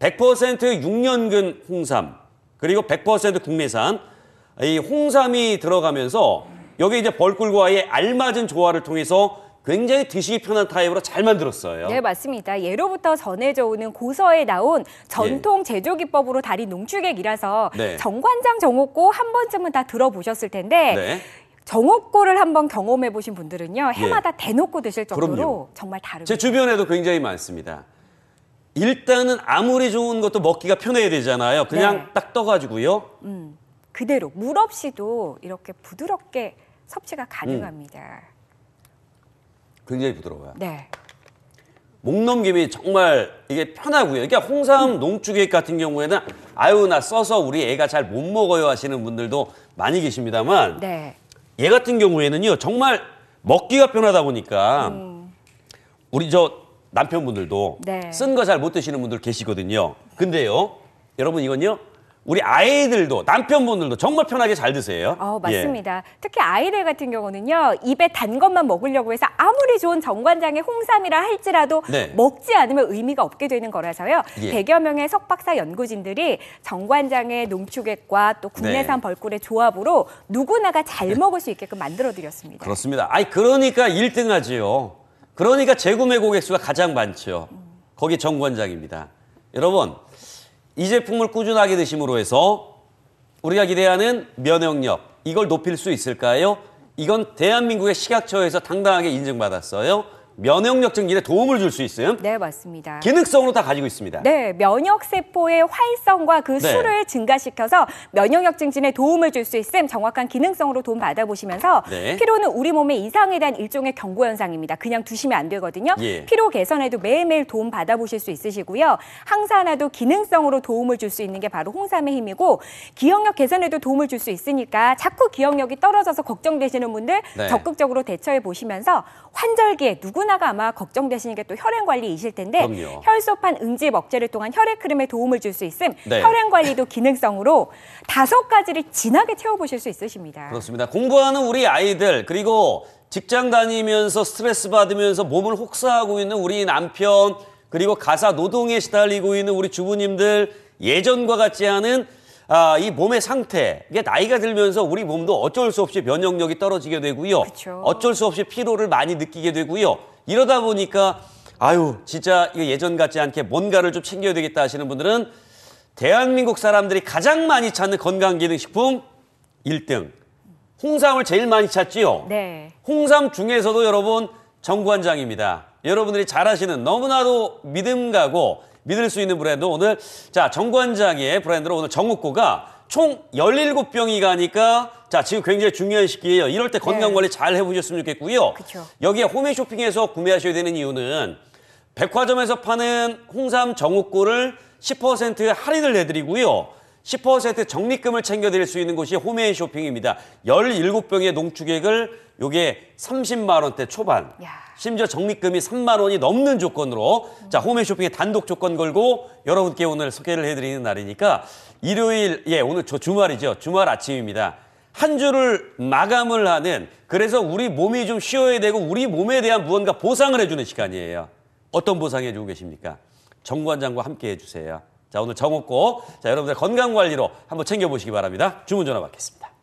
100% 6년근 홍삼 그리고 100% 국내산 이 홍삼이 들어가면서 여기 이제 벌꿀과의 알맞은 조화를 통해서 굉장히 드시기 편한 타입으로 잘 만들었어요. 네, 맞습니다. 예로부터 전해져 오는 고서에 나온 전통 예. 제조 기법으로 달인 농축액이라서 네. 정관장 정옥고 한 번쯤은 다 들어보셨을 텐데 네. 정옥고를 한번 경험해 보신 분들은요. 해마다 예. 대놓고 드실 정도로 그럼요. 정말 다릅니다. 제 주변에도 굉장히 많습니다. 일단은 아무리 좋은 것도 먹기가 편해야 되잖아요. 그냥 네. 딱 떠가지고요. 음, 그대로 물 없이도 이렇게 부드럽게 섭취가 가능합니다. 음. 굉장히 부드러워요. 네. 목넘김이 정말 이게 편하고요. 그러니까 홍삼 음. 농축액 같은 경우에는 아유 나 써서 우리 애가 잘 못 먹어요 하시는 분들도 많이 계십니다만 네. 얘 같은 경우에는요 정말 먹기가 편하다 보니까 음. 우리 저 남편분들도 네. 쓴거 잘 못 드시는 분들 계시거든요. 근데요, 여러분 이건요. 우리 아이들도 남편분들도 정말 편하게 잘 드세요. 어, 예. 맞습니다. 예. 특히 아이들 같은 경우는요. 입에 단 것만 먹으려고 해서 아무리 좋은 정관장의 홍삼이라 할지라도 네. 먹지 않으면 의미가 없게 되는 거라서요. 예. 100여 명의 석박사 연구진들이 정관장의 농축액과 또 국내산 네. 벌꿀의 조합으로 누구나가 잘 네. 먹을 수 있게끔 만들어 드렸습니다. 그렇습니다. 아이 그러니까 1등 하지요. 그러니까 재구매 고객 수가 가장 많죠. 거기 정관장입니다. 여러분, 이 제품을 꾸준하게 드심으로 해서 우리가 기대하는 면역력, 이걸 높일 수 있을까요? 이건 대한민국의 식약처에서 당당하게 인증받았어요. 면역력 증진에 도움을 줄 수 있음. 네, 맞습니다. 기능성으로 다 가지고 있습니다. 네, 면역 세포의 활성과 그 네. 수를 증가시켜서 면역력 증진에 도움을 줄 수 있음. 정확한 기능성으로 도움 받아 보시면서 네. 피로는 우리 몸의 이상에 대한 일종의 경고 현상입니다. 그냥 두시면 안 되거든요. 예. 피로 개선에도 매일매일 도움 받아 보실 수 있으시고요. 항산화도 기능성으로 도움을 줄 수 있는 게 바로 홍삼의 힘이고 기억력 개선에도 도움을 줄 수 있으니까 자꾸 기억력이 떨어져서 걱정되시는 분들 네. 적극적으로 대처해 보시면서 환절기에 누구나 하나가 아마 걱정되시는 게 또 혈행 관리이실 텐데 그럼요. 혈소판 응집 억제를 통한 혈액 흐름에 도움을 줄 수 있음 네. 혈행 관리도 기능성으로 다섯 가지를 진하게 채워보실 수 있으십니다. 그렇습니다. 공부하는 우리 아이들 그리고 직장 다니면서 스트레스 받으면서 몸을 혹사하고 있는 우리 남편 그리고 가사 노동에 시달리고 있는 우리 주부님들 예전과 같지 않은 아, 이 몸의 상태, 이게 나이가 들면서 우리 몸도 어쩔 수 없이 면역력이 떨어지게 되고요. 그쵸. 어쩔 수 없이 피로를 많이 느끼게 되고요. 이러다 보니까 아유, 진짜 이거 예전 같지 않게 뭔가를 좀 챙겨야 되겠다 하시는 분들은 대한민국 사람들이 가장 많이 찾는 건강기능식품 1등. 홍삼을 제일 많이 찾지요. 네. 홍삼 중에서도 여러분 정관장입니다. 여러분들이 잘 아시는 너무나도 믿음 가고 믿을 수 있는 브랜드 오늘 자 정관장의 브랜드로 오늘 정욱고가 총 17병이 가니까 자 지금 굉장히 중요한 시기예요. 이럴 때 건강관리 네. 잘 해보셨으면 좋겠고요. 그쵸. 여기에 홈에 쇼핑에서 구매하셔야 되는 이유는 백화점에서 파는 홍삼 정욱고를 10% 할인을 해드리고요. 10% 적립금을 챙겨드릴 수 있는 곳이 홈이 쇼핑입니다. 17병의 농축액을 요게 30만 원대 초반. 야. 심지어 적립금이 3만 원이 넘는 조건으로 음. 자, 홈앤 쇼핑의 단독 조건 걸고 여러분께 오늘 소개를 해 드리는 날이니까 일요일 예, 오늘 저 주말이죠. 주말 아침입니다. 한 주를 마감을 하는 그래서 우리 몸이 좀 쉬어야 되고 우리 몸에 대한 무언가 보상을 해 주는 시간이에요. 어떤 보상해 주고 계십니까? 정관장과 함께 해 주세요. 자, 오늘 정오고 자, 여러분들 건강 관리로 한번 챙겨 보시기 바랍니다. 주문 전화 받겠습니다.